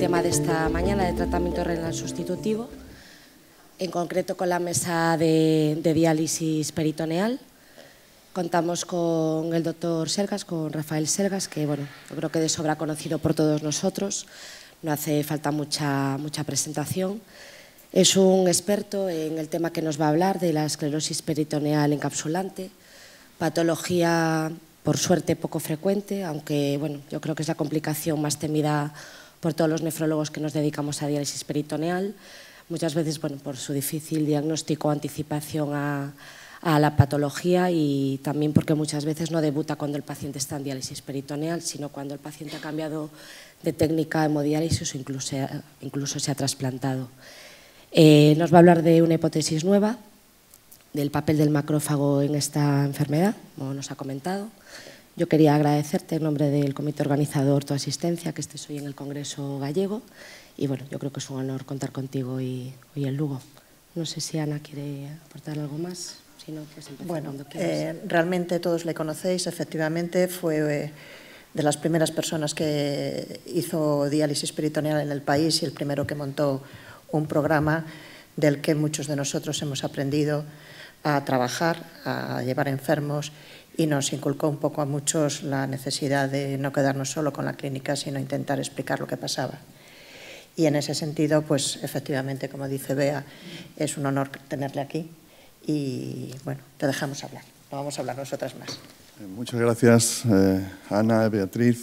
tema de esta mañana de tratamiento renal sustitutivo, en concreto con la mesa de, diálisis peritoneal. Contamos con el doctor Sergas, con Rafael Sergas, que bueno, yo creo que de sobra conocido por todos nosotros, no hace falta mucha, mucha presentación. Es un experto en el tema que nos va a hablar de la esclerosis peritoneal encapsulante, patología por suerte poco frecuente, aunque bueno, yo creo que es la complicación más temida por todos los nefrólogos que nos dedicamos a diálisis peritoneal, muchas veces bueno, por su difícil diagnóstico, anticipación a, la patología y también porque muchas veces no debuta cuando el paciente está en diálisis peritoneal, sino cuando el paciente ha cambiado de técnica hemodiálisis o incluso, incluso se ha trasplantado. Eh, nos va a hablar de una hipótesis nueva, del papel del macrófago en esta enfermedad, como nos ha comentado. Yo quería agradecerte en nombre del comité organizador tu asistencia, que estés hoy en el Congreso Gallego. Y bueno, yo creo que es un honor contar contigo hoy, en Lugo. No sé si Ana quiere aportar algo más. Si no, pues bueno, eh, realmente todos le conocéis. Efectivamente, fue eh, de las primeras personas que hizo diálisis peritoneal en el país y el primero que montó un programa del que muchos de nosotros hemos aprendido a trabajar, a llevar enfermos y nos inculcó un poco a muchos la necesidad de no quedarnos solo con la clínica, sino intentar explicar lo que pasaba. Y en ese sentido, pues efectivamente, como dice Bea, es un honor tenerle aquí y bueno, te dejamos hablar, no vamos a hablar nosotras más. Eh, muchas gracias, eh, Ana, Beatriz,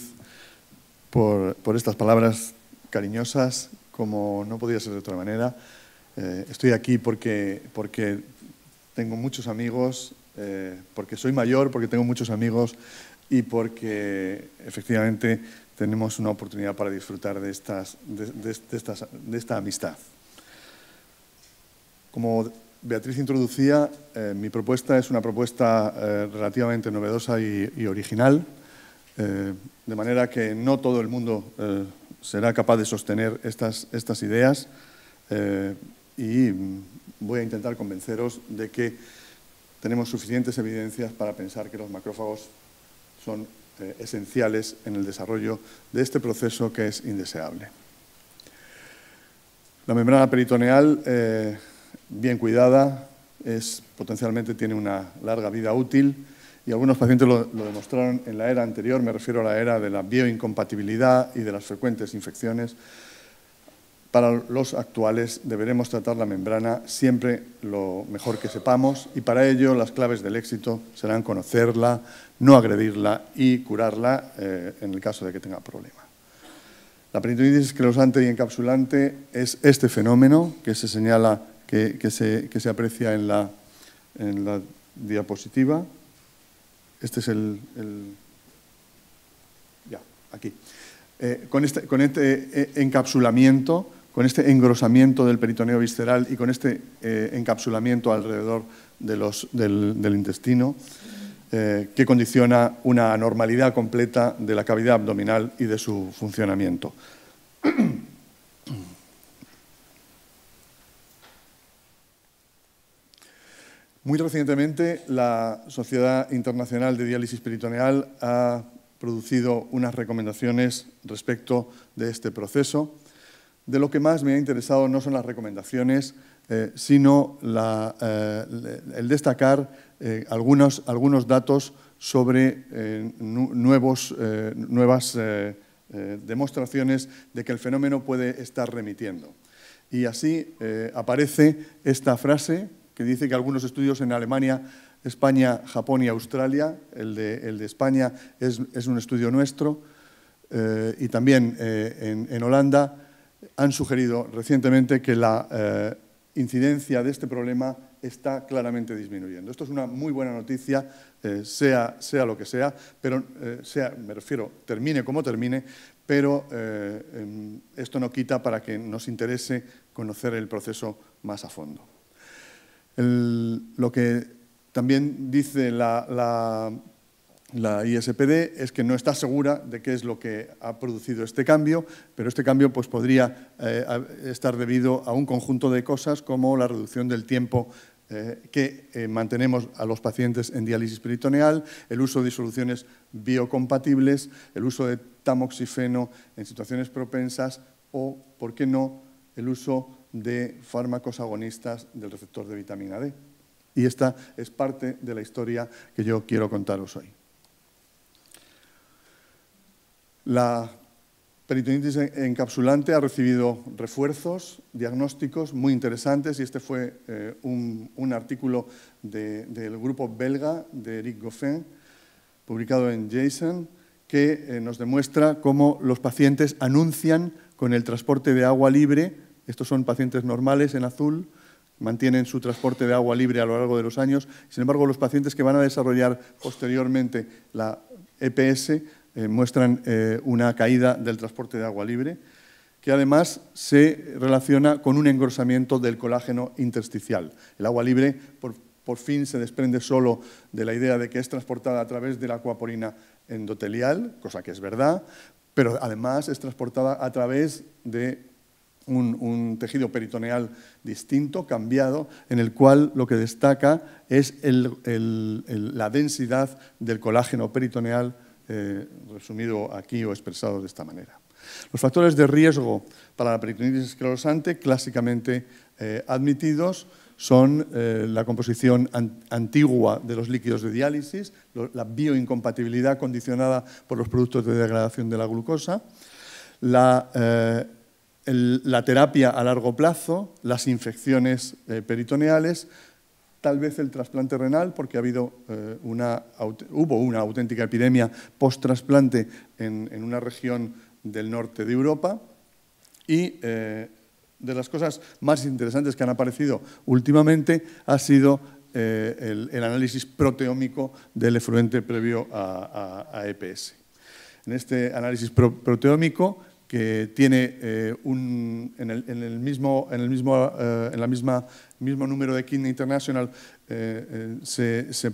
por, por, estas palabras cariñosas, como no podía ser de otra manera. Eh, estoy aquí porque, porque tengo muchos amigos eh, porque soy mayor, porque tengo muchos amigos y porque efectivamente tenemos una oportunidad para disfrutar de, estas, de, esta amistad. Como Beatriz introducía, eh, mi propuesta es una propuesta eh, relativamente novedosa y, original, de manera que no todo el mundo será capaz de sostener estas, estas ideas y voy a intentar convenceros de que tenemos suficientes evidencias para pensar que los macrófagos son eh, esenciales en el desarrollo de este proceso que es indeseable. La membrana peritoneal, eh, bien cuidada, es, potencialmente tiene una larga vida útil y algunos pacientes lo, demostraron en la era anterior, me refiero a la era de la bioincompatibilidad y de las frecuentes infecciones, para los actuales deberemos tratar la membrana siempre lo mejor que sepamos y para ello las claves del éxito serán conocerla, no agredirla y curarla eh, en el caso de que tenga problema. La peritonitis esclerosante y encapsulante es este fenómeno que se señala, que, se, aprecia en la, en la, diapositiva. Este es el... ya, aquí. Eh, con, este, con este eh, encapsulamiento con este engrosamiento del peritoneo visceral y con este eh, encapsulamiento alrededor del, intestino, eh, que condiciona una anormalidad completa de la cavidad abdominal y de su funcionamiento. Muy recientemente, la Sociedad Internacional de Diálisis Peritoneal ha producido unas recomendaciones respecto de este proceso de lo que más me ha interesado no son las recomendaciones, eh, sino eh, el destacar eh, algunos, algunos, datos sobre nuevas demostraciones de que el fenómeno puede estar remitiendo. Y así aparece esta frase que dice que algunos estudios en Alemania, España, Japón y Australia, el de, España es, un estudio nuestro, y también en Holanda, han sugerido recientemente que la eh, incidencia de este problema está claramente disminuyendo. Esto es una muy buena noticia, eh, sea, sea, lo que sea, pero eh, sea, me refiero, termine como termine, pero em, esto no quita para que nos interese conocer el proceso más a fondo. lo que también dice la la ISPD es que no está segura de qué es lo que ha producido este cambio, pero este cambio pues, podría eh, estar debido a un conjunto de cosas como la reducción del tiempo eh, que eh, mantenemos a los pacientes en diálisis peritoneal, el uso de soluciones biocompatibles, el uso de tamoxifeno en situaciones propensas o, por qué no, el uso de fármacos agonistas del receptor de vitamina D. Y esta es parte de la historia que yo quiero contaros hoy. La peritonitis encapsulante ha recibido refuerzos, diagnósticos muy interesantes y este fue eh, un, artículo del grupo belga de Eric Goffin, publicado en Jason, que eh, nos demuestra cómo los pacientes anuncian con el transporte de agua libre, estos son pacientes normales en azul, mantienen su transporte de agua libre a lo largo de los años, sin embargo los pacientes que van a desarrollar posteriormente la EPS eh, muestran eh, una caída del transporte de agua libre, que además se relaciona con un engrosamiento del colágeno intersticial. El agua libre por, fin se desprende solo de la idea de que es transportada a través de la acuaporina endotelial, cosa que es verdad, pero además es transportada a través de un, tejido peritoneal distinto, cambiado, en el cual lo que destaca es la densidad del colágeno peritoneal eh, resumido aquí o expresado de esta manera. Los factores de riesgo para la peritonitis esclerosante clásicamente eh, admitidos son eh, la composición antigua de los líquidos de diálisis, la bioincompatibilidad condicionada por los productos de degradación de la glucosa, la terapia a largo plazo, las infecciones peritoneales, tal vez el trasplante renal, porque ha habido, eh, una, hubo una auténtica epidemia post-trasplante en, una región del norte de Europa. Y eh, de las cosas más interesantes que han aparecido últimamente ha sido eh, el, análisis proteómico del efluente previo a, a, EPS. En este análisis proteómico que tiene en, el, mismo, en, el mismo, en, la misma mismo número de Kidney International eh, eh, se,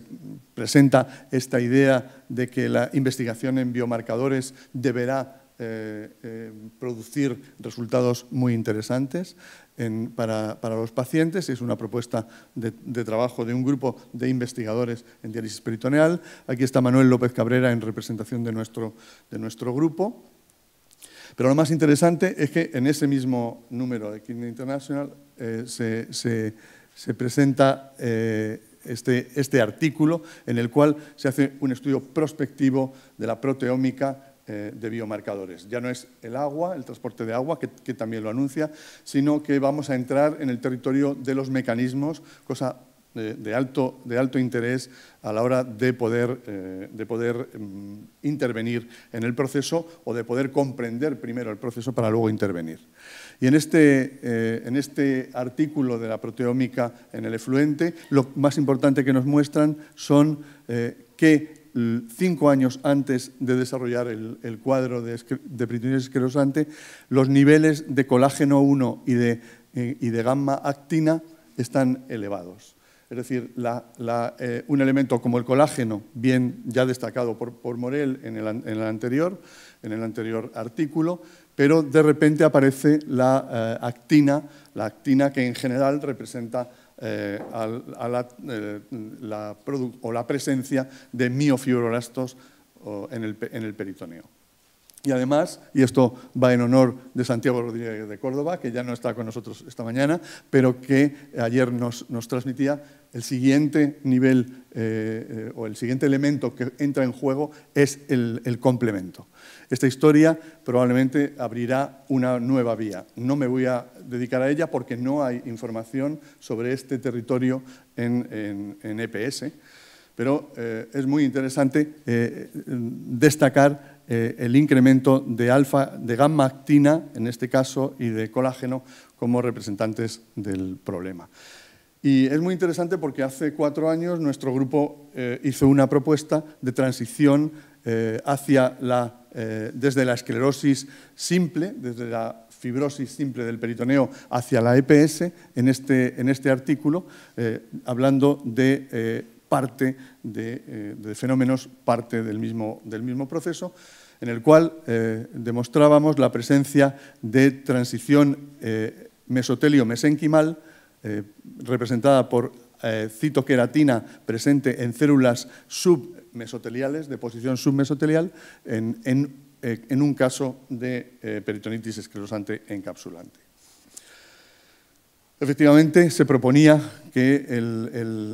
presenta esta idea de que la investigación en biomarcadores deberá eh, producir resultados muy interesantes para, los pacientes. Es una propuesta de, trabajo de un grupo de investigadores en diálisis peritoneal. Aquí está Manuel López Cabrera en representación de nuestro grupo. Pero lo más interesante es que en ese mismo número de Kidney International eh, se, presenta eh, este, este, artículo en el cual se hace un estudio prospectivo de la proteómica eh, de biomarcadores. Ya no es el agua, el transporte de agua, que, que también lo anuncia, sino que vamos a entrar en el territorio de los mecanismos, cosa de, alto, interés a la hora de poder, eh, mm, intervenir en el proceso o de poder comprender primero el proceso para luego intervenir. Y en este, eh, este artículo de la proteómica en el efluente, lo más importante que nos muestran son eh, que cinco años antes de desarrollar el, cuadro de, de peritonitis esclerosante, los niveles de colágeno 1 y de gamma actina están elevados es decir, eh, un elemento como el colágeno, bien ya destacado por, Morel en el, anterior, en el anterior artículo, pero de repente aparece la eh, actina, la actina que en general representa eh, la, o la presencia de miofibroblastos en el, peritoneo. Y además, y esto va en honor de Santiago Rodríguez de Córdoba, que ya no está con nosotros esta mañana, pero que ayer nos transmitía el siguiente nivel eh, eh, o el siguiente elemento que entra en juego es el, complemento. Esta historia probablemente abrirá una nueva vía. No me voy a dedicar a ella porque no hay información sobre este territorio en, EPS, e pero eh, es muy interesante destacar el incremento de alfa, de gamma actina, en este caso, y de colágeno como representantes del problema. Y es muy interesante porque hace cuatro años nuestro grupo eh, hizo una propuesta de transición eh, hacia la, eh, desde la esclerosis simple, desde la fibrosis simple del peritoneo hacia la EPS, este, en este, artículo, hablando de parte de, fenómenos, parte del mismo, proceso en el cual demostrábamos la presencia de transición mesotelio-mesenquimal eh, representada por eh, citoqueratina presente en células submesoteliales, de posición submesotelial, en, eh, un caso de peritonitis esclerosante encapsulante. Efectivamente, se proponía que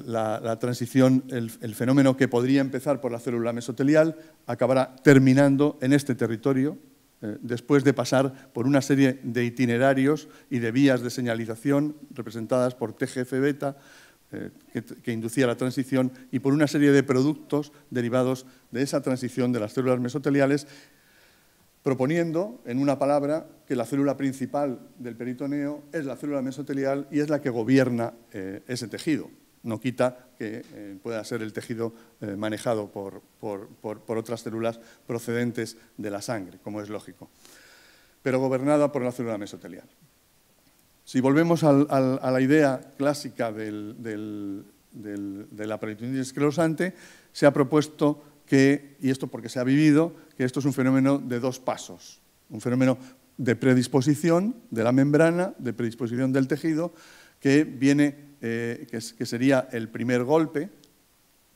la, transición, el, fenómeno que podría empezar por la célula mesotelial, acabará terminando en este territorio, eh, después de pasar por una serie de itinerarios y de vías de señalización representadas por TGF-beta, eh, que, inducía la transición, y por una serie de productos derivados de esa transición de las células mesoteliales, proponiendo, en una palabra, que la célula principal del peritoneo es la célula mesotelial y es la que gobierna eh, ese tejido no quita que eh, pueda ser el tejido eh, manejado por, otras células procedentes de la sangre, como es lógico, pero gobernada por la célula mesotelial. Si volvemos a la idea clásica de la peritonitis esclerosante, se ha propuesto que, y esto porque se ha vivido, que esto es un fenómeno de dos pasos, un fenómeno de predisposición de la membrana, de predisposición del tejido, que viene eh, que, sería el primer golpe,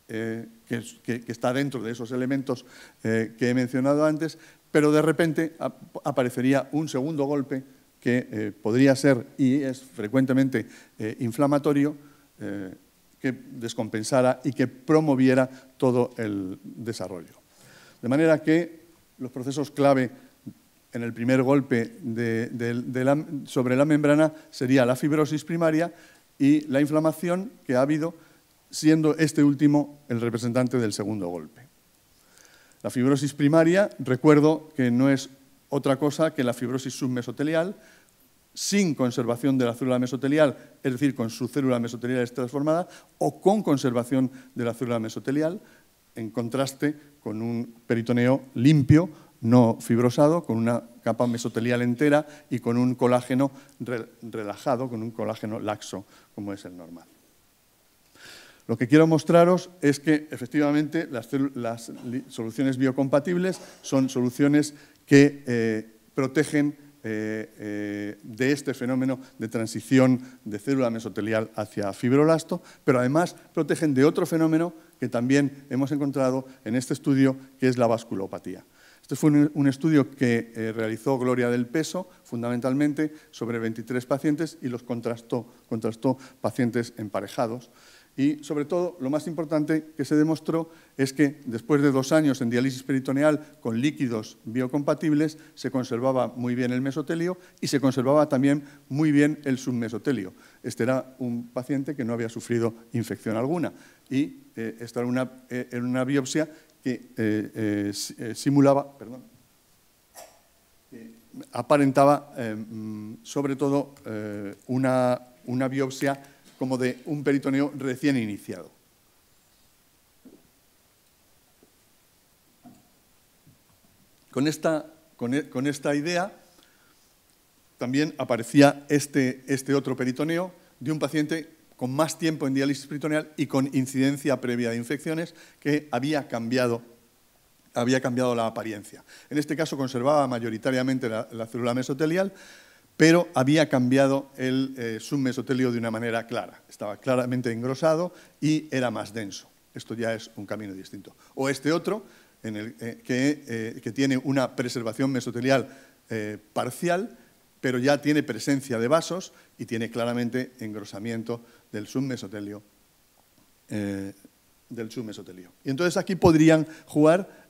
eh, que, está dentro de esos elementos eh, que he mencionado antes, pero de repente aparecería un segundo golpe que podría ser, y es frecuentemente inflamatorio, que descompensara y que promoviera todo el desarrollo. De manera que los procesos clave en el primer golpe sobre la membrana sería la fibrosis primaria, y la inflamación que ha habido, siendo este último el representante del segundo golpe. La fibrosis primaria, recuerdo que no es otra cosa que la fibrosis submesotelial, sin conservación de la célula mesotelial, es decir, con su célula mesotelial transformada, o con conservación de la célula mesotelial, en contraste con un peritoneo limpio no fibrosado, con una capa mesotelial entera y con un colágeno relajado, con un colágeno laxo, como es el normal. Lo que quiero mostraros es que efectivamente las, soluciones biocompatibles son soluciones que eh, protegen eh, eh, de este fenómeno de transición de célula mesotelial hacia fibrolasto, pero además protegen de otro fenómeno que también hemos encontrado en este estudio, que es la vasculopatía. Este fue un, estudio que eh, realizó Gloria del Peso, fundamentalmente sobre 23 pacientes y los contrastó, contrastó pacientes emparejados. Y, sobre todo, lo más importante que se demostró es que después de dos años en diálisis peritoneal con líquidos biocompatibles, se conservaba muy bien el mesotelio y se conservaba también muy bien el submesotelio. Este era un paciente que no había sufrido infección alguna y esto eh, esta eh, era una, biopsia que eh, simulaba, perdón, aparentaba mm, sobre todo una, una biopsia como de un peritoneo recién iniciado. Con esta, e, idea también aparecía este, este, otro peritoneo de un paciente con más tiempo en diálisis peritoneal y con incidencia previa de infecciones que había cambiado, la apariencia. En este caso conservaba mayoritariamente la célula mesotelial, pero había cambiado el eh, submesotelio de una manera clara. Estaba claramente engrosado y era más denso. Esto ya es un camino distinto. O este otro, en el, eh, eh, que, tiene una preservación mesotelial parcial, pero ya tiene presencia de vasos y tiene claramente engrosamiento del submesotelio. del submesotelio. Y entonces aquí podrían jugar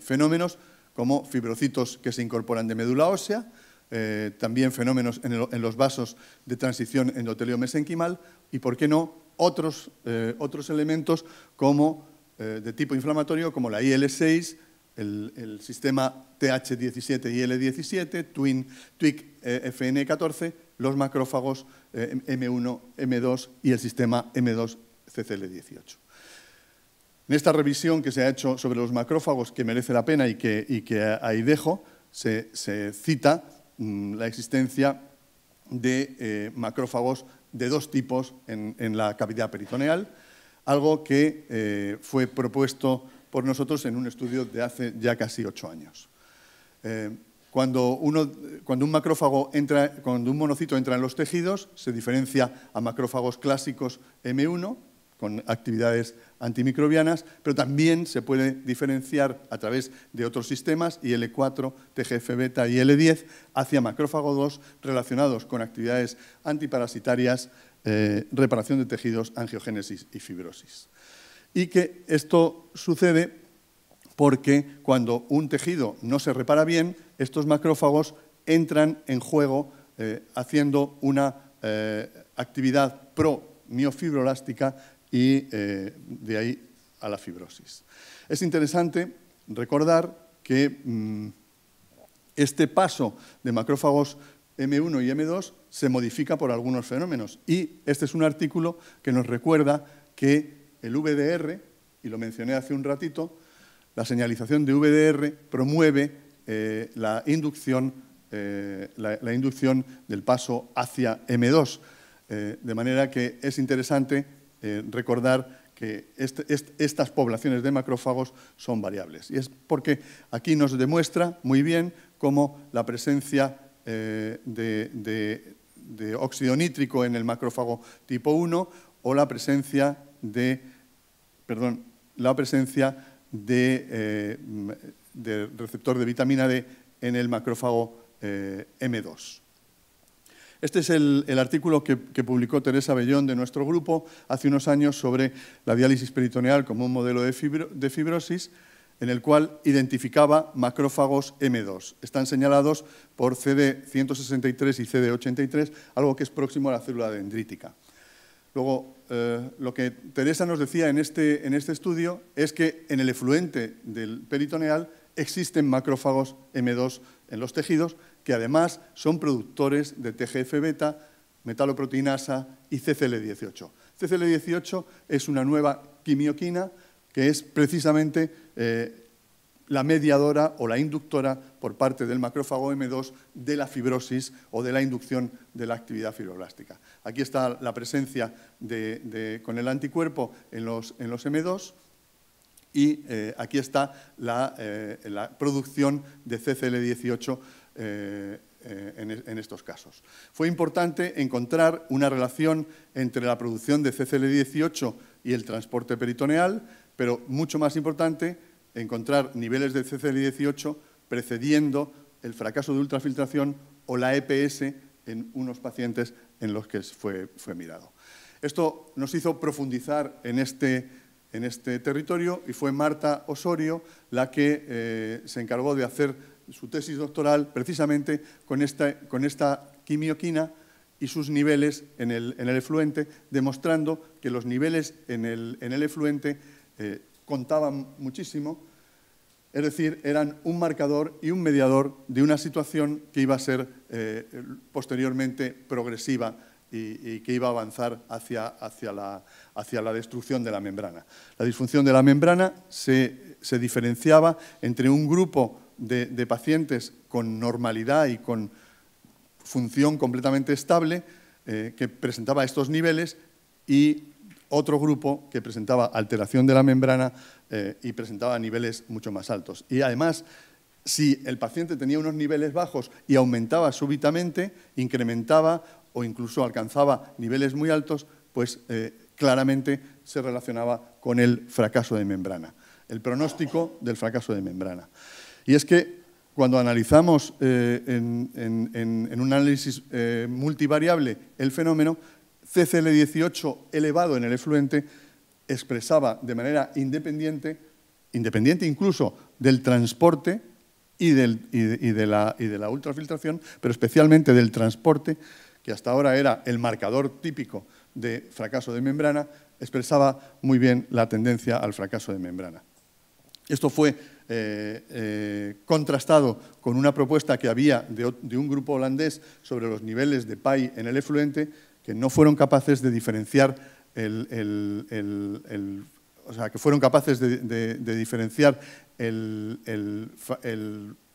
fenómenos como fibrocitos que se incorporan de médula ósea, eh, también fenómenos en, los vasos de transición endotelio mesenquimal y, por qué no, otros, eh, otros elementos como, eh, de tipo inflamatorio como la IL-6, el, sistema TH17 y L17, TWIN, TWIC, FN14, los macrófagos M1, M2 y el sistema M2 CCL18. En esta revisión que se ha hecho sobre los macrófagos, que merece la pena y que, ahí dejo, se cita Mm, la existencia de eh, macrófagos de dos tipos en, la cavidad peritoneal, algo que eh, fue propuesto por nosotros en un estudio de hace ya casi ocho años. Eh, cuando, cuando, un macrófago entra, cuando un monocito entra en los tejidos, se diferencia a macrófagos clásicos M1 con actividades antimicrobianas, pero también se puede diferenciar a través de otros sistemas, IL4, TGF-beta y L10, hacia macrófago 2 relacionados con actividades antiparasitarias, eh, reparación de tejidos, angiogénesis y fibrosis. Y que esto sucede porque cuando un tejido no se repara bien, estos macrófagos entran en juego eh, haciendo una eh, actividad pro miofibrolástica y eh, de ahí a la fibrosis. Es interesante recordar que mm, este paso de macrófagos M1 y M2 se modifica por algunos fenómenos. Y este es un artículo que nos recuerda que el VDR, y lo mencioné hace un ratito, la señalización de VDR promueve eh, eh, la, inducción, del paso hacia M2. de manera que es interesante eh, recordar que este, estas poblaciones de macrófagos son variables. Y es porque aquí nos demuestra muy bien cómo la presencia eh, de, óxido nítrico en el macrófago tipo 1 o la presencia de, la presencia eh, de, receptor de vitamina D en el macrófago M2. Este es el, artículo que, publicó Teresa Bellón de nuestro grupo hace unos años sobre la diálisis peritoneal como un modelo de, fibrosis, en el cual identificaba macrófagos M2. Están señalados por CD163 y CD83, algo que es próximo a la célula dendrítica. Luego, eh, lo que Teresa nos decía en este, en este estudio es que en el efluente del peritoneal existen macrófagos M2 en los tejidos que además son productores de TGF-beta, metaloproteinasa y CCL18. CCL18 es una nueva quimioquina que es precisamente eh, la mediadora o la inductora por parte del macrófago M2 de la fibrosis o de la inducción de la actividad fibroblástica. Aquí está la presencia con el anticuerpo en los, M2 y eh, aquí está la, eh, la producción de CCL18 eh, eh, en, estos casos. Fue importante encontrar una relación entre la producción de CCL18 y el transporte peritoneal, pero mucho más importante encontrar niveles de CCL18 precediendo el fracaso de ultrafiltración o la EPS en unos pacientes en los que fue, mirado. Esto nos hizo profundizar este, en este, territorio y fue Marta Osorio la que eh, se encargó de hacer su tesis doctoral precisamente con esta, con quimioquina y sus niveles en el, efluente, demostrando que los niveles en el, efluente eh, contaban muchísimo, es decir, eran un marcador y un mediador de una situación que iba a ser eh, posteriormente progresiva y, que iba a avanzar hacia, hacia, la, hacia, la, destrucción de la membrana. La disfunción de la membrana se, se diferenciaba entre un grupo de, pacientes con normalidad y con función completamente estable eh, que presentaba estos niveles y otro grupo que presentaba alteración de la membrana eh, y presentaba niveles mucho más altos. Y además, si el paciente tenía unos niveles bajos y aumentaba súbitamente, incrementaba o incluso alcanzaba niveles muy altos, pues eh, claramente se relacionaba con el fracaso de membrana, el pronóstico del fracaso de membrana. Y es que cuando analizamos eh, en, un análisis eh, multivariable el fenómeno, CCL18 elevado en el efluente expresaba de manera independiente, independiente incluso del transporte y, de, la, y de la ultrafiltración, pero especialmente del transporte, que hasta ahora era el marcador típico de fracaso de membrana, expresaba muy bien la tendencia al fracaso de membrana. Esto fue eh, eh, contrastado con una propuesta que había de, un grupo holandés sobre los niveles de PAI en el efluente, que no fueron capaces de diferenciar el, que fueron capaces de, de diferenciar el,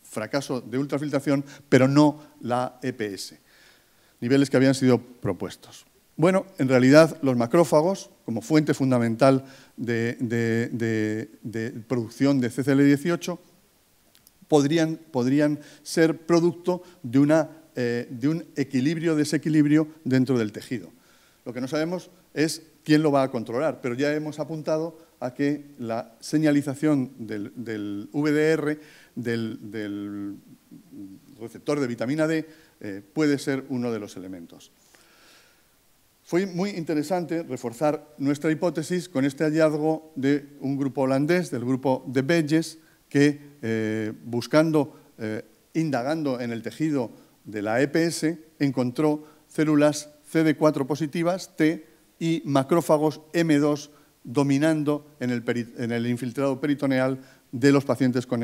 fracaso de ultrafiltración, pero no la EPS, niveles que habían sido propuestos. Bueno, en realidad los macrófagos, como fuente fundamental de, producción de CCL18, podrían, ser producto eh, de, un equilibrio desequilibrio dentro del tejido. Lo que no sabemos es quién lo va a controlar, pero ya hemos apuntado a que la señalización del, VDR, del, receptor de vitamina D, eh, puede ser uno de los elementos. Fue muy interesante reforzar nuestra hipótesis con este hallazgo de un grupo holandés, del grupo de Belles, que eh, buscando, eh, indagando en el tejido de la EPS, encontró células CD4 positivas, T, y macrófagos M2 dominando en el, infiltrado peritoneal de los pacientes con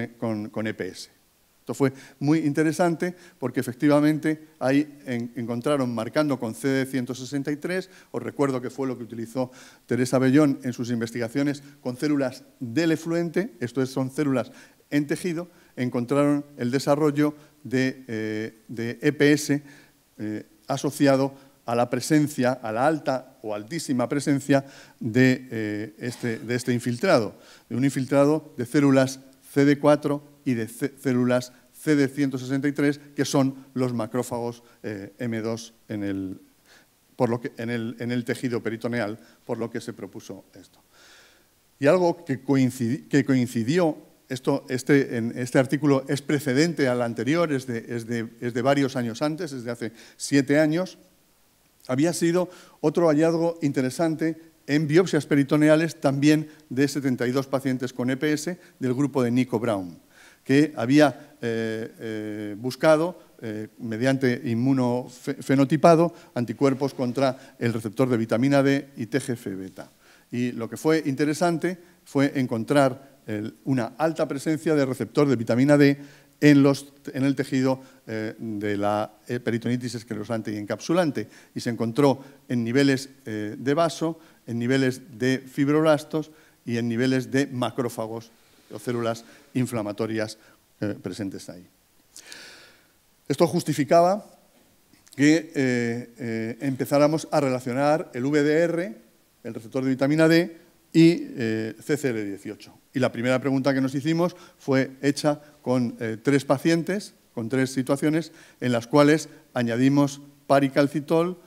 EPS. Esto fue muy interesante porque efectivamente ahí encontraron marcando con CD163, os recuerdo que fue lo que utilizó Teresa Bellón en sus investigaciones con células del efluente, esto son células en tejido, encontraron el desarrollo de, EPS eh, e eh, asociado a la presencia, a la alta o altísima presencia de eh, este, este infiltrado, de un infiltrado de células CD4 y de células CD163, que son los macrófagos eh, M2 en el, tejido peritoneal, por lo que se propuso esto. Y algo que, coincidió, este, en este artículo es precedente al anterior, es de, es de varios años antes, es de hace siete años, había sido otro hallazgo interesante en biopsias peritoneales también de 72 pacientes con EPS del grupo de Nico Brown que había eh, eh, buscado, eh, mediante inmunofenotipado, anticuerpos contra el receptor de vitamina D y TGF-beta. Y lo que fue interesante fue encontrar una alta presencia de receptor de vitamina D en, en el tejido de la peritonitis esclerosante y encapsulante. Y se encontró en niveles de vaso, en niveles de fibroblastos y en niveles de macrófagos o células inflamatorias eh, presentes ahí. Esto justificaba que eh, eh, empezáramos a relacionar el VDR, el receptor de vitamina D, y CCL18. Y la primera pregunta que nos hicimos fue hecha con tres pacientes, con tres situaciones en las cuales añadimos paricalcitol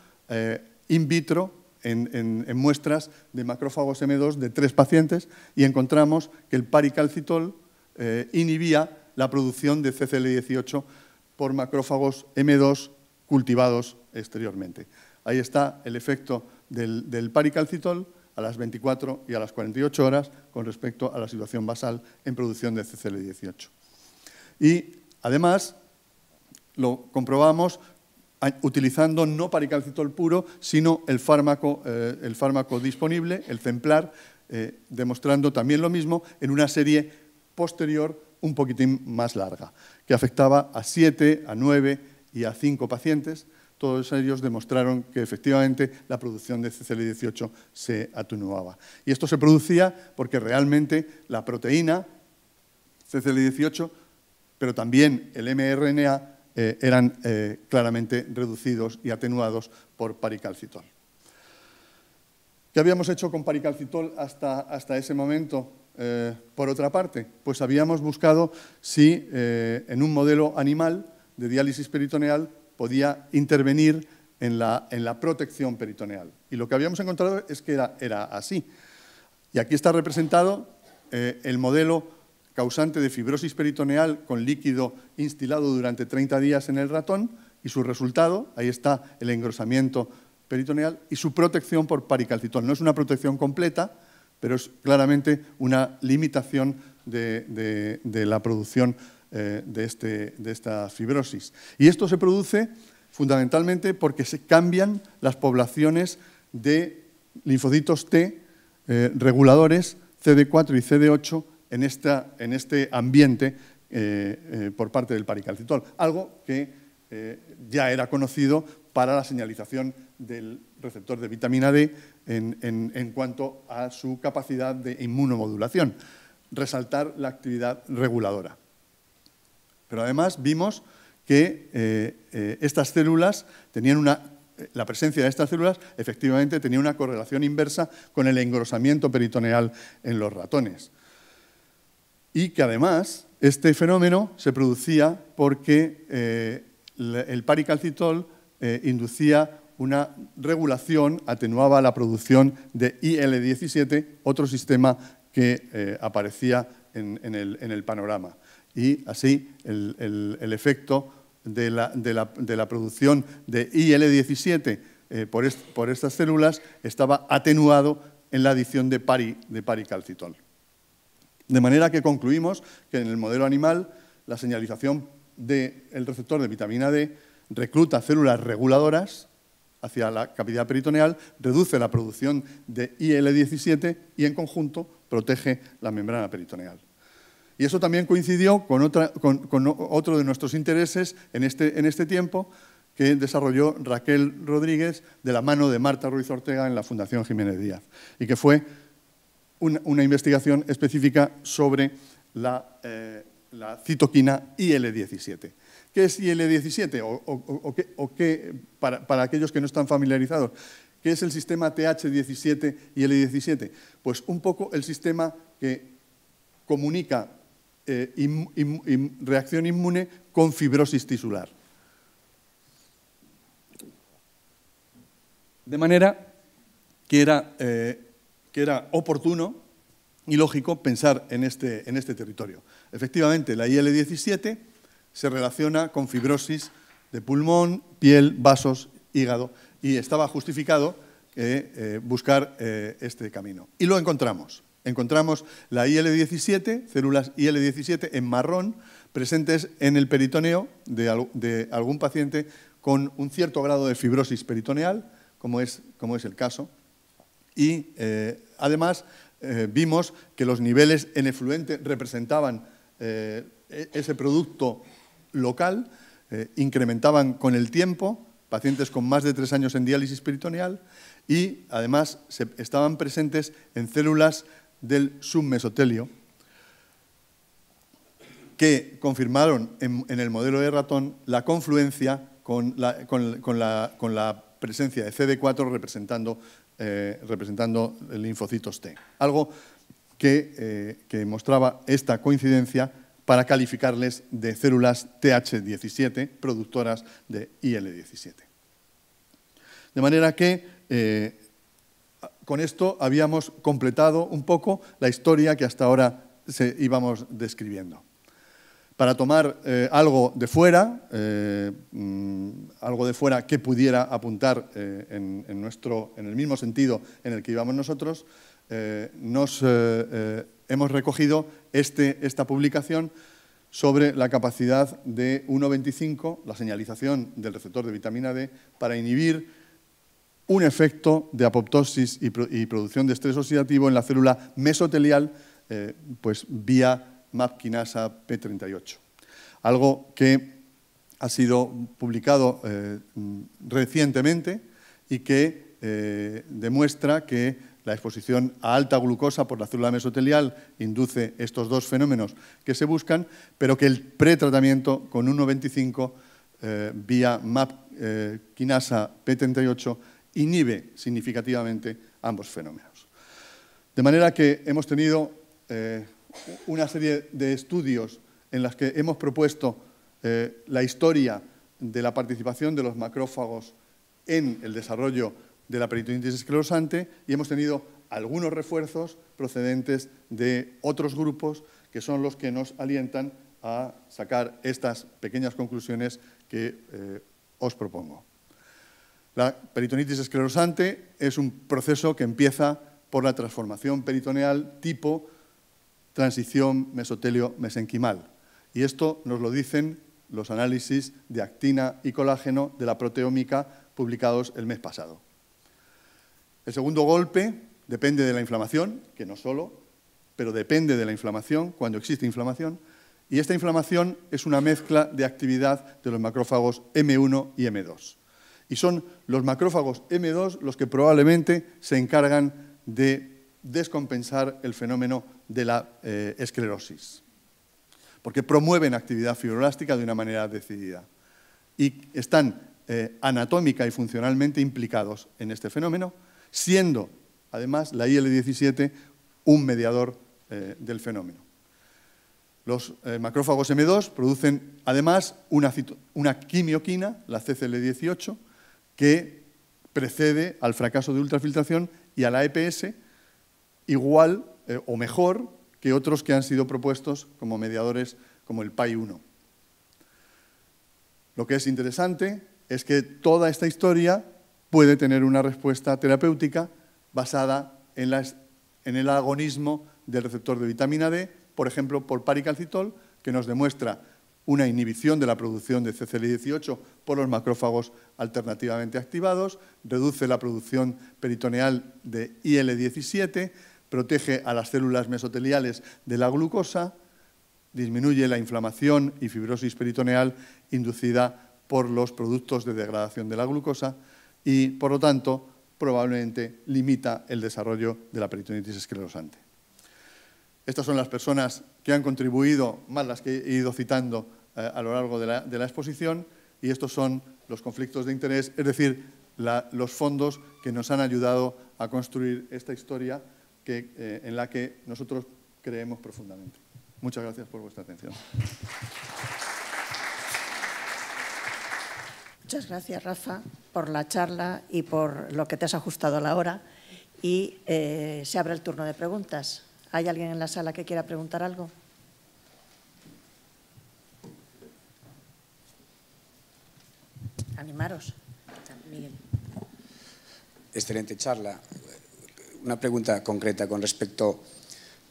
in vitro en, muestras de macrófagos M2 de tres pacientes y encontramos que el paricalcitol eh, inhibía la producción de CCL18 por macrófagos M2 cultivados exteriormente. Ahí está el efecto del, paricalcitol a las 24 y a las 48 horas con respecto a la situación basal en producción de CCL18. Y además lo comprobamos utilizando no paricalcitol puro, sino el fármaco, eh, disponible, el Templar, eh, demostrando también lo mismo en una serie posterior un poquitín más larga, que afectaba a 7, a 9 y a 5 pacientes. Todos ellos demostraron que efectivamente la producción de CCL18 se atenuaba. Y esto se producía porque realmente la proteína CCL18, pero también el mRNA, eh, eran eh, claramente reducidos y atenuados por paricalcitol. ¿Qué habíamos hecho con paricalcitol hasta ese momento? Eh, por otra parte, pues habíamos buscado si eh, en un modelo animal de diálisis peritoneal podía intervenir en la, protección peritoneal. Y lo que habíamos encontrado es que era, así. Y aquí está representado eh, el modelo causante de fibrosis peritoneal con líquido instilado durante 30 días en el ratón y su resultado, ahí está el engrosamiento peritoneal y su protección por paricalcitol. No es una protección completa, pero es claramente una limitación de, la producción eh, este, de, esta fibrosis. Y esto se produce fundamentalmente porque se cambian las poblaciones de linfocitos T eh, reguladores CD4 y CD8 en, este ambiente eh, por parte del paricalcitol, algo que ya era conocido para la señalización del receptor de vitamina D en, cuanto a su capacidad de inmunomodulación, resaltar la actividad reguladora. Pero además vimos que eh, eh, estas células tenían una eh, la presencia de estas células efectivamente tenía una correlación inversa con el engrosamiento peritoneal en los ratones. Y que además este fenómeno se producía porque el paricalcitol inducía una regulación atenuaba la producción de IL-17, otro sistema que eh, aparecía en, el, panorama. Y así el, efecto de la, producción de IL-17 eh, por, estas células estaba atenuado en la adición de, de paricalcitol. De manera que concluimos que en el modelo animal la señalización del receptor de vitamina D recluta células reguladoras hacia la cavidad peritoneal, reduce la producción de IL-17 y en conjunto protege la membrana peritoneal. Y eso también coincidió con, otro de nuestros intereses este, en este, tiempo, que desarrolló Raquel Rodríguez de la mano de Marta Ruiz Ortega en la Fundación Jiménez Díaz, y que fue una, investigación específica sobre la, eh, la citoquina IL-17. ¿Qué es IL-17? O, qué, para, aquellos que no están familiarizados, ¿qué es el sistema TH17 y 17 Pues un poco el sistema que comunica eh, reacción inmune con fibrosis tisular. De manera que era, eh, oportuno y lógico pensar en este, este territorio. Efectivamente, la IL-17 se relaciona con fibrosis de pulmón, piel, vasos, hígado, y estaba justificado eh, buscar eh, este camino. Y lo encontramos. Encontramos la IL-17, células IL-17 en marrón, presentes en el peritoneo de, algún paciente con un cierto grado de fibrosis peritoneal, como es, como es el caso. Y eh, además vimos que los niveles en efluente representaban e, ese producto local eh, incrementaban con el tiempo pacientes con más de tres años en diálisis peritoneal y además estaban presentes en células del submesotelio que confirmaron en, el modelo de ratón la confluencia con la, presencia de CD4 representando, eh, linfocitos T. Algo eh, que mostraba esta coincidencia para calificarles de células TH17, productoras de IL17. De manera que eh, con esto habíamos completado un poco la historia que hasta ahora se íbamos describiendo. Para tomar eh, algo de fuera, eh, mm, algo de fuera que pudiera apuntar en, nuestro, en el mismo sentido en el que íbamos nosotros, nos hemos recogido este, esta publicación sobre la capacidad de 1,25, la señalización del receptor de vitamina D, para inhibir un efecto de apoptosis y, producción de estrés oxidativo en la célula mesotelial eh, pues, vía MAP quinasa P38. Algo que ha sido publicado eh, recientemente y que eh, demuestra que la exposición a alta glucosa por la célula mesotelial induce estos dos fenómenos que se buscan, pero que el pretratamiento con 1,25 eh, vía MAP eh, kinasa quinasa P38 inhibe significativamente ambos fenómenos. De manera que hemos tenido eh, una serie de estudios en los que hemos propuesto la historia de la participación de los macrófagos en el desarrollo de la peritonitis esclerosante y hemos tenido algunos refuerzos procedentes de otros grupos que son los que nos alientan a sacar estas pequeñas conclusiones que eh, os propongo. La peritonitis esclerosante es un proceso que empieza por la transformación peritoneal tipo transición mesotelio-mesenquimal. Y esto nos lo dicen los análisis de actina y colágeno de la proteómica publicados el mes pasado. El segundo golpe depende de la inflamación, que no solo, pero depende de la inflamación, cuando existe inflamación. Y esta inflamación es una mezcla de actividad de los macrófagos M1 y M2. Y son los macrófagos M2 los que probablemente se encargan de descompensar el fenómeno de la eh, esclerosis, porque promueven actividad fibroelástica de una manera decidida y están eh, anatómica y funcionalmente implicados en este fenómeno siendo además la IL-17 un mediador eh, del fenómeno. Los eh, macrófagos M2 producen además una, quimioquina, la CCL18, que precede al fracaso de ultrafiltración y a la EPS igual eh, o mejor que otros que han sido propuestos como mediadores como el PAI-1. Lo que es interesante es que toda esta historia puede tener una respuesta terapéutica basada en, el agonismo del receptor de vitamina D, por ejemplo, por paricalcitol, que nos demuestra una inhibición de la producción de CCL18 por los macrófagos alternativamente activados, reduce la producción peritoneal de IL17, protege a las células mesoteliales de la glucosa, disminuye la inflamación y fibrosis peritoneal inducida por los productos de degradación de la glucosa, y, por lo tanto, probablemente limita el desarrollo de la peritonitis esclerosante. Estas son las personas que han contribuido, más las que he ido citando eh, a lo largo de la, exposición, y estos son los conflictos de interés, es decir, los fondos que nos han ayudado a construir esta historia que, eh, en la que nosotros creemos profundamente. Muchas gracias por vuestra atención. Muchas gracias, Rafa, por la charla y por lo que te has ajustado a la hora. Y eh, se abre el turno de preguntas. ¿Hay alguien en la sala que quiera preguntar algo? Animaros. Miguel. Excelente charla. Una pregunta concreta con respecto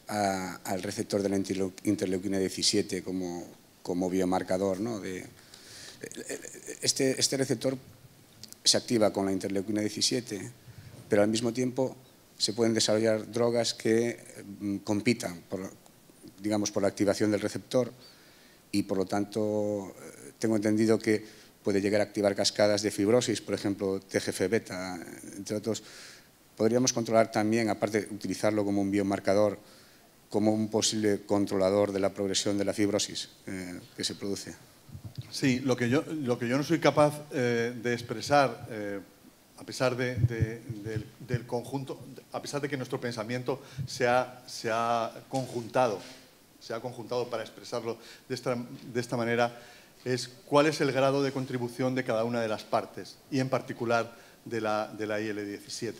al receptor de la interleuquina 17 como, biomarcador ¿no? de, este, este, receptor se activa con la interleucina 17, pero al mismo tiempo se pueden desarrollar drogas que mm, compitan, por, digamos, por la activación del receptor y por lo tanto eh, tengo entendido que puede llegar a activar cascadas de fibrosis, por ejemplo, TGF-beta, entre otros. Podríamos controlar también, aparte de utilizarlo como un biomarcador, como un posible controlador de la progresión de la fibrosis eh, que se produce. Sí, lo que yo, no soy capaz eh, de expresar, eh, a pesar de, del, conjunto, a pesar de que nuestro pensamiento se ha, se ha conjuntado, se ha conjuntado para expresarlo de esta, manera, es cuál es el grado de contribución de cada una de las partes, y en particular de la, IL-17.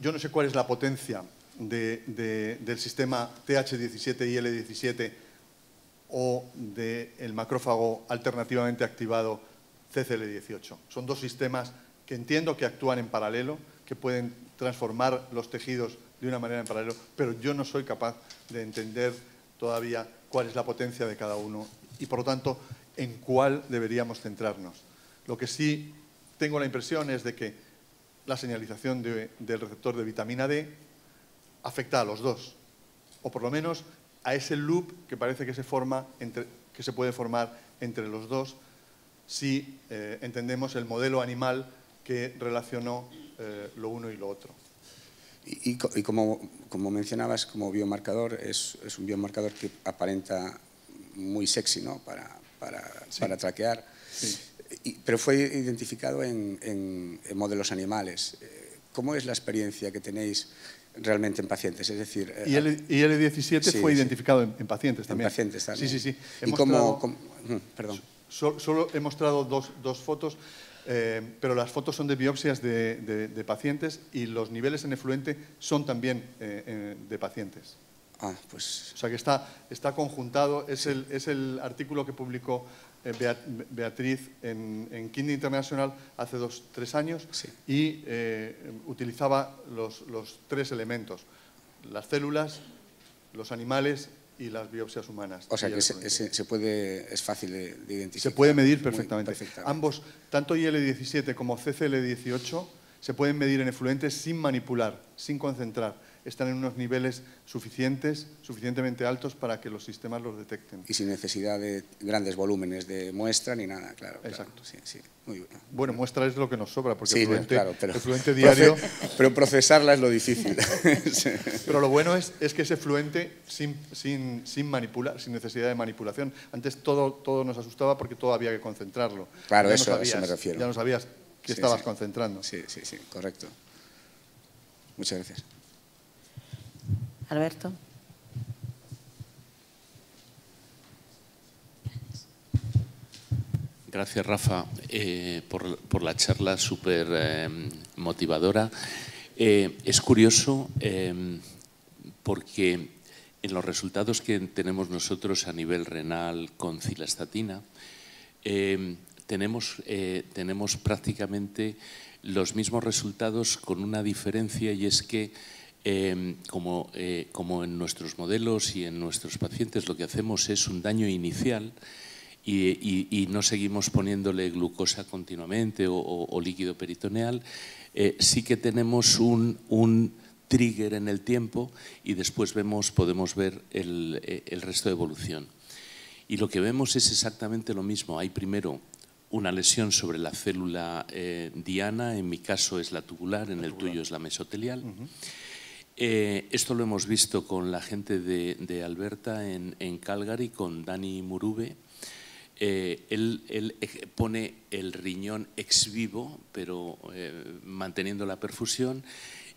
yo no sé cuál es la potencia del sistema TH17-IL-17 o del macrófago alternativamente activado CCL18. Son dos sistemas que entiendo que actúan en paralelo, que pueden transformar los tejidos de una manera en paralelo, pero yo no soy capaz de entender todavía cuál es la potencia de cada uno y, por lo tanto, en cuál deberíamos centrarnos. Lo que sí tengo la impresión es de que la señalización del receptor de vitamina D afecta a los dos, o por lo menos a ese loop que parece que se, forma entre, que se puede formar entre los dos si eh, entendemos el modelo animal que relacionó eh, lo uno y lo otro. Y, como, como, mencionabas, como biomarcador, es, es, un biomarcador que aparenta muy sexy ¿no? para, para, para traquear, sí. pero fue identificado en, en, en modelos animales. Eh, ¿Cómo es la experiencia que tenéis realmente en pacientes. Es decir, eh, y, L 17 fue identificado en, pacientes también. En pacientes también. Sí, sí, sí. y perdón. Solo, he mostrado dos, dos fotos, eh, pero las fotos son de biopsias de, de, pacientes y los niveles en efluente son también eh, de pacientes. Ah, pues... O sea que está, está conjuntado, es, el, es el artículo que publicó eh, Beatriz en, en Kindle Internacional hace dos, tres años y eh, utilizaba los, tres elementos, las células, los animales y las biopsias humanas. O sea que se, puede, es fácil de, identificar. Se puede medir perfectamente. Ambos, tanto IL-17 como CCL-18, se pueden medir en efluentes sin manipular, sin concentrar están en unos niveles suficientes, suficientemente altos para que los sistemas los detecten. Y sin necesidad de grandes volúmenes de muestra ni nada, claro. Exacto. sí, sí. Muy Bueno, muestra es lo que nos sobra, porque el, fluente, diario... pero procesarla es lo difícil. pero lo bueno es, que ese fluente sin, manipular, sin necesidad de manipulación. Antes todo, todo nos asustaba porque todo había que concentrarlo. Claro, eso, a eso me refiero. Ya no sabías que estabas concentrando. Sí, sí, sí, correcto. Muchas gracias. Alberto. Gracias, Rafa, eh, por, la charla súper em, motivadora. Eh, es curioso em, porque en los resultados que tenemos nosotros a nivel renal con cilastatina, em, tenemos, eh, tenemos prácticamente los mismos resultados con una diferencia y es que Em, eh, como, en nuestros modelos y en nuestros pacientes, lo que hacemos es un daño inicial y, no seguimos poniéndole glucosa continuamente o, líquido peritoneal, eh, sí que tenemos un, trigger en el tiempo y después vemos, podemos ver eh, el, resto de evolución. Y lo que vemos es exactamente lo mismo. Hay primero una lesión sobre la célula diana, en mi caso es la tubular, en el tuyo es la mesotelial. Eh, esto lo hemos visto con la gente de, Alberta en, Calgary, con Dani Murube. Eh, él, pone el riñón ex vivo, pero eh, manteniendo la perfusión,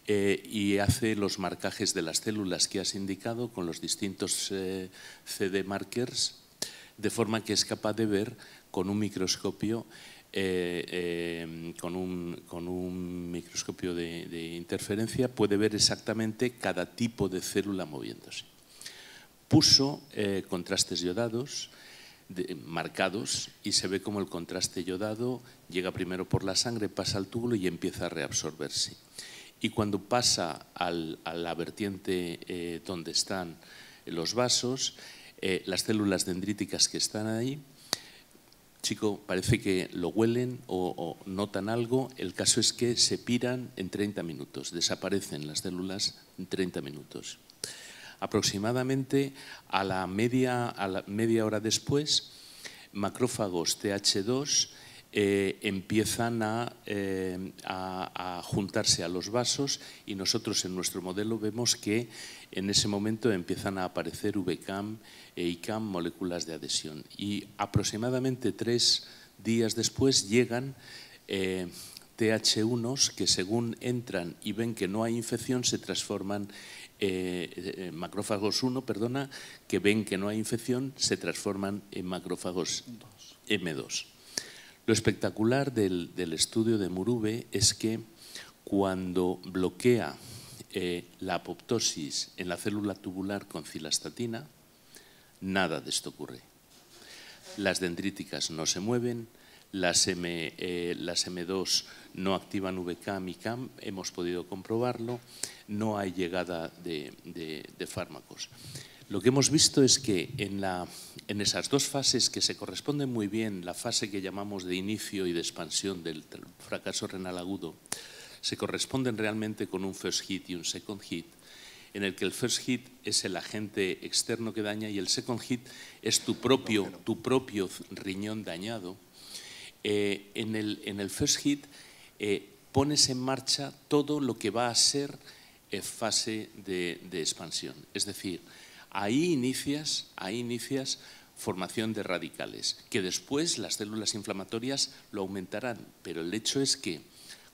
y hace los marcajes de las células que has indicado con los distintos CD markers, de forma que es capaz de ver con un microscopio eh, em, con, un, microscopio de, interferencia puede ver exactamente cada tipo de célula moviéndose. Puso eh, contrastes yodados marcados y se ve como el contraste yodado llega primero por la sangre, pasa al túbulo y empieza a reabsorberse. Y cuando pasa a la vertiente eh, donde están los vasos, las células dendríticas que están ahí chico parece que lo huelen o, notan algo. El caso es que se piran en 30 minutos, desaparecen las células en 30 minutos. Aproximadamente a la media, a la media hora después, macrófagos TH2 eh, empiezan eh, a, juntarse a los vasos y nosotros en nuestro modelo vemos que en ese momento empiezan a aparecer VCAM e ICAM, moléculas de adhesión. Y aproximadamente tres días después llegan eh, TH1s que según entran y ven que no hay infección se transforman macrófagos 1, perdona, que ven que no hay infección, se transforman en macrófagos M2. Lo espectacular del, estudio de Murube es que cuando bloquea eh, la apoptosis en la célula tubular con cilastatina, nada de esto ocurre. Las dendríticas no se mueven, las, M, 2 eh, no activan VCAM y CAM, hemos podido comprobarlo, no hay llegada de fármacos. Lo que hemos visto es que en la en esas dos fases que se corresponden muy bien, la fase que llamamos de inicio y de expansión del fracaso renal agudo, se corresponden realmente con un first hit y un second hit, en el que el first hit es el agente externo que daña y el second hit es tu propio, tu propio riñón dañado. Eh, en, el, first hit eh, pones en marcha todo lo que va a ser eh, fase de expansión. Es decir, Ahí inicias, inicias formación de radicales, que después las células inflamatorias lo aumentarán, pero el hecho es que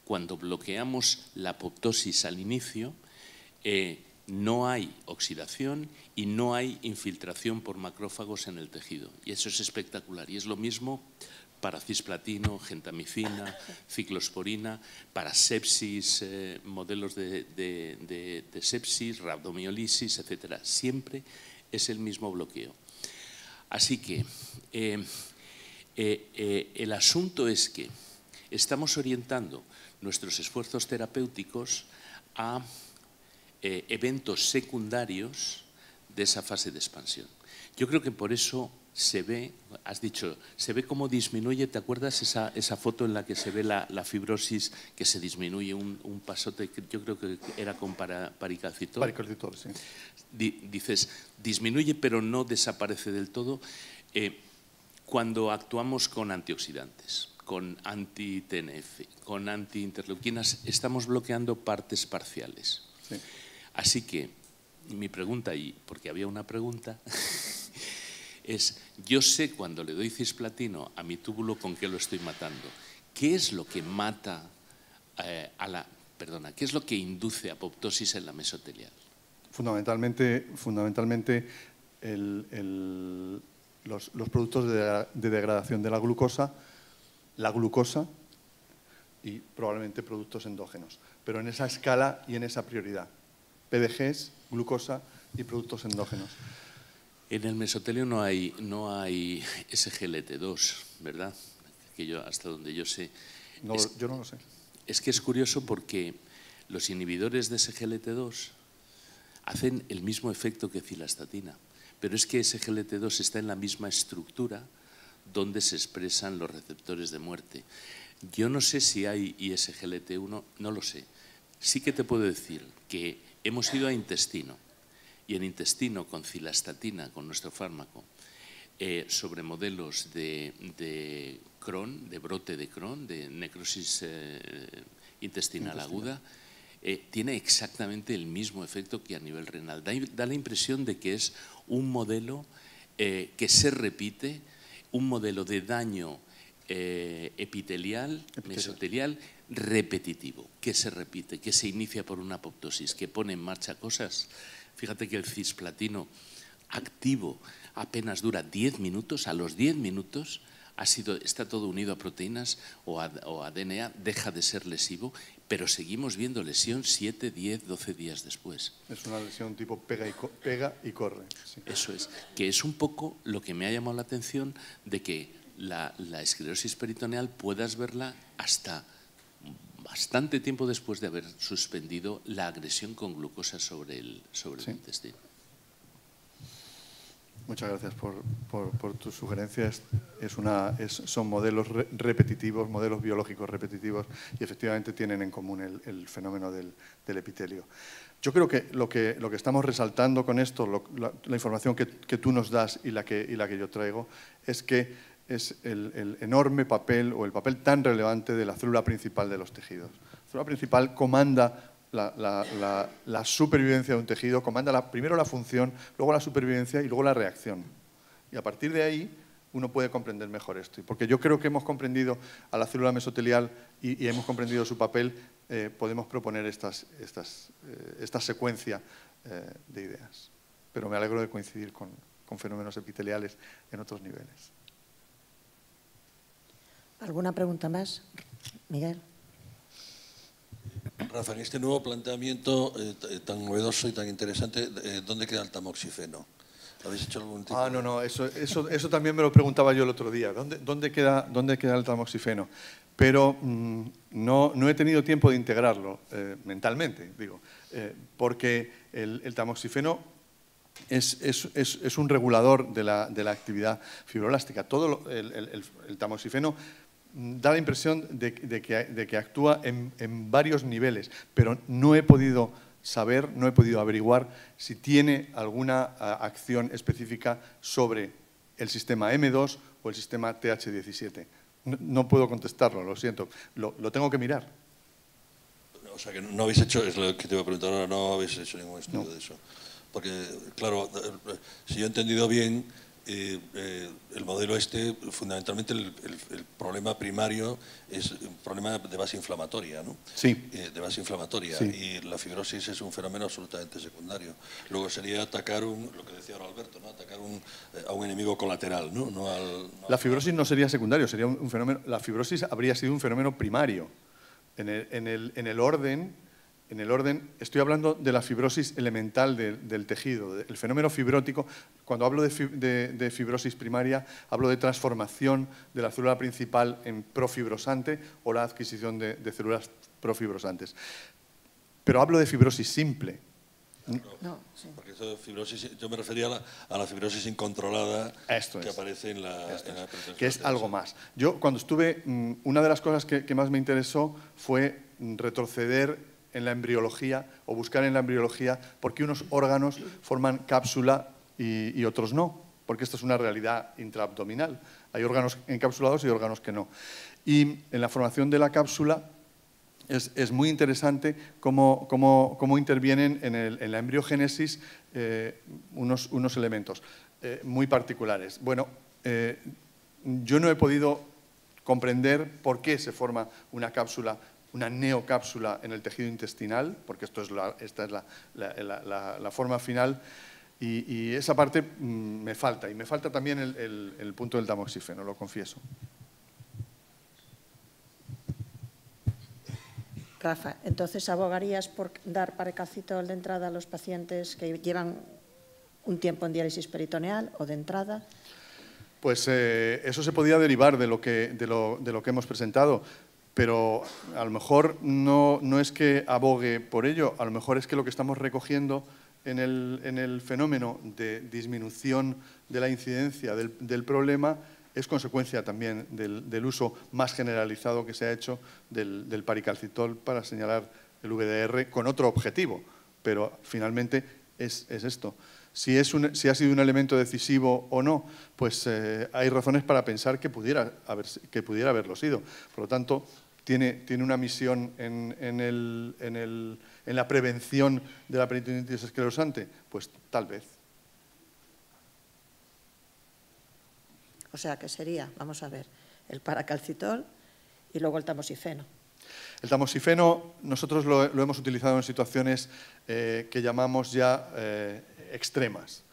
cuando bloqueamos la apoptosis al inicio, eh, no hay oxidación y no hay infiltración por macrófagos en el tejido. Y eso es espectacular. Y es lo mismo para cisplatino, gentamicina, ciclosporina, para sepsis, eh, modelos de, sepsis, rabdomiolisis, etc. Siempre es el mismo bloqueo. Así que eh, eh, el asunto es que estamos orientando nuestros esfuerzos terapéuticos a eventos secundarios de esa fase de expansión. Yo creo que por eso se ve, has dicho, se ve cómo disminuye, ¿te acuerdas esa, foto en la que se ve la, fibrosis que se disminuye un, pasote, yo creo que era con para, Paricarcitol, sí. dices, disminuye pero no desaparece del todo eh, cuando actuamos con antioxidantes, con anti-TNF, con anti-interleuquinas, estamos bloqueando partes parciales. Así que, mi pregunta, y porque había una pregunta... es yo sé cuando le doy cisplatino a mi túbulo con qué lo estoy matando. ¿Qué es lo que mata eh, a la... Perdona, ¿qué es lo que induce apoptosis en la mesotelial? Fundamentalmente, fundamentalmente los, productos de degradación de la glucosa, la glucosa y probablemente productos endógenos, pero en esa escala y en esa prioridad. PDGs, glucosa y productos endógenos. En el mesotelio no hay, no hay SGLT2, ¿verdad? Que hasta donde yo sé. yo no lo sé. Es que es curioso porque los inhibidores de SGLT2 hacen el mismo efecto que filastatina, pero es que SGLT2 está en la misma estructura donde se expresan los receptores de muerte. Yo no sé si hay ISGLT1, no lo sé. Sí que te puedo decir que hemos ido a intestino y el intestino con cilastatina, con nuestro fármaco, eh, sobre modelos de, de, Crohn, de brote de Crohn, de necrosis eh, intestinal, aguda, eh, tiene exactamente el mismo efecto que a nivel renal. Da, la impresión de que es un modelo que se repite, un modelo de daño epitelial, mesotelial, repetitivo, que se repite, que se inicia por una apoptosis, que pone en marcha cosas Fíjate que el cisplatino activo apenas dura 10 minutos, a los 10 minutos ha sido, está todo unido a proteínas o a, DNA, deja de ser lesivo, pero seguimos viendo lesión 7, 10, 12 días después. Es una lesión tipo pega y, pega y corre. Eso es, que es un poco lo que me ha llamado la atención de que la esclerosis peritoneal puedas verla hasta bastante tiempo después de haber suspendido la agresión con glucosa sobre el, intestino. Muchas gracias por, tus sugerencias. son modelos repetitivos, modelos biológicos repetitivos y efectivamente tienen en común el, fenómeno del, epitelio. Yo creo que lo que, estamos resaltando con esto, la, información que, tú nos das y la que yo traigo, es que es el, enorme papel o el papel tan relevante de la célula principal de los tejidos. La célula principal comanda la, supervivencia de un tejido, comanda primero la función, luego la supervivencia y luego la reacción. Y a partir de ahí uno puede comprender mejor esto. Porque yo creo que hemos comprendido a la célula mesotelial y, hemos comprendido su papel, eh, podemos proponer eh, esta secuencia eh, de ideas. Pero me alegro de coincidir con fenómenos epiteliales en otros niveles. ¿Alguna pregunta más, Miguel? Rafa, en este nuevo planteamiento eh, tan novedoso y tan interesante, eh, ¿dónde queda el tamoxifeno? ¿Habéis hecho algún tipo? Ah, no, no, eso, también me lo preguntaba yo el otro día. ¿Dónde, queda, dónde queda el tamoxifeno? Pero mm, no, no he tenido tiempo de integrarlo eh, mentalmente, digo, porque el, tamoxifeno es, un regulador de la, actividad fibroelástica. Todo el tamoxifeno da la impresión de, que, actúa en, varios niveles, pero no he podido saber, no he podido averiguar si tiene alguna acción específica sobre el sistema M2 o el sistema TH17. No, puedo contestarlo, lo siento. Lo, tengo que mirar. O sea, que no habéis hecho, es lo que te voy a preguntar ahora, no habéis hecho ningún estudio de eso. Porque, claro, eh, si yo he entendido bien, eh, eh, el modelo este, fundamentalmente el, problema primario es un problema de base inflamatoria, ¿no? Sí. Eh, de base inflamatoria. Y la fibrosis es un fenómeno absolutamente secundario. Luego sería atacar un, lo que decía ahora Alberto, ¿no? Atacar un, a un enemigo colateral, ¿no? no, al, la fibrosis no sería secundario, sería un, fenómeno. La fibrosis habría sido un fenómeno primario. En el, en el en orden en el orden, estoy hablando de la fibrosis elemental del tejido, del fenómeno fibrótico. Cuando hablo de, fibrosis primaria, hablo de transformación de la célula principal en profibrosante o la adquisición de, células profibrosantes. Pero hablo de fibrosis simple. Mm. no, sí. Porque eso fibrosis, yo me refería a la, fibrosis incontrolada que aparece en la, Que es algo más. Yo cuando estuve, mm, una de las cosas que, que más me interesó fue retroceder en la embriología o buscar en la embriología por qué unos órganos forman cápsula y, otros no, porque esto es una realidad intraabdominal. Hay órganos encapsulados y órganos que no. Y en la formación de la cápsula es, muy interesante cómo, intervienen en, la embriogénesis eh, unos, elementos eh, muy particulares. Bueno, eh, yo no he podido comprender por qué se forma una cápsula una neocápsula en el tejido intestinal, porque esto es esta es la, la, forma final, y, esa parte mm, me falta, y me falta también el, el, punto del tamoxifeno, lo confieso. Rafa, entonces abogarías por dar parecacitol de entrada a los pacientes que llevan un tiempo en diálisis peritoneal o de entrada? Pues eh, eso se podía derivar de lo que, de lo, de lo que hemos presentado pero a lo mejor no, es que abogue por ello, a lo mejor es que lo que estamos recogiendo en el, fenómeno de disminución de la incidencia del, problema es consecuencia también del, uso más generalizado que se ha hecho del, del paricalcitol para señalar el VDR con otro objetivo, pero finalmente es, esto. Si, ha sido un elemento decisivo o no, pues eh, hay razones para pensar que pudiera, que pudiera haberlo sido. Por lo tanto, tiene, una misión en, la prevención de la peritonitis esclerosante? Pues tal vez. O sea, que sería, vamos a ver, el paracalcitol y luego el tamoxifeno. El tamoxifeno nosotros lo, hemos utilizado en situaciones eh, que llamamos ya eh, extremas.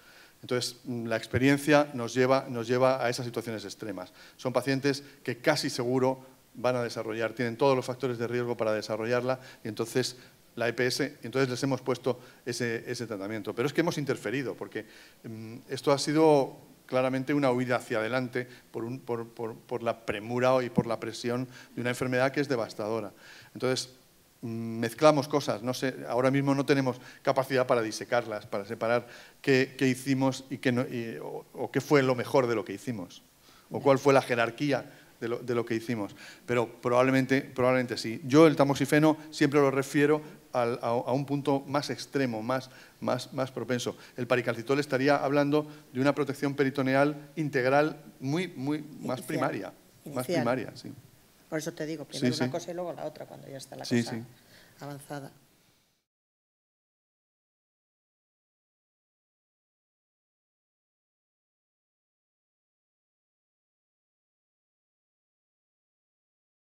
Entonces, mm, la experiencia nos lleva, nos lleva, a esas situaciones extremas. Son pacientes que casi seguro van a desarrollar, tienen todos los factores de riesgo para desarrollarla y entonces la EPS, entonces les hemos puesto ese, tratamiento. Pero es que hemos interferido, porque mm, esto ha sido claramente una huida hacia adelante por, la premura y por la presión de una enfermedad que es devastadora. Entonces, mm, mezclamos cosas, no sé, ahora mismo no tenemos capacidad para disecarlas, para separar qué, hicimos y, qué y o, qué fue lo mejor de lo que hicimos, o cuál fue la jerarquía de lo, que hicimos. Pero probablemente, probablemente sí. Yo el tamoxifeno siempre lo refiero a, un punto más extremo, más, más, más propenso. El paricalcitol estaría hablando de una protección peritoneal integral muy, muy más primaria. Más primaria, Por eso te digo, primero una cosa y luego la otra, cuando ya está la cosa avanzada.